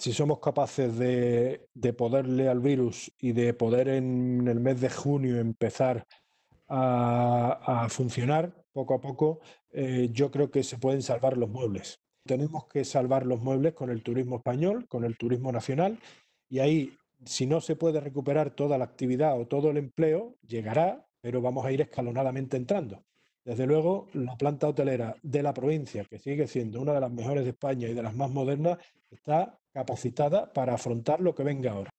si somos capaces de, de, poderle al virus y de poder en el mes de junio empezar a, funcionar poco a poco, eh, yo creo que se pueden salvar los muebles. Tenemos que salvar los muebles con el turismo español, con el turismo nacional, y ahí, si no se puede recuperar toda la actividad o todo el empleo, llegará, pero vamos a ir escalonadamente entrando. Desde luego, la planta hotelera de la provincia, que sigue siendo una de las mejores de España y de las más modernas, está capacitada para afrontar lo que venga ahora.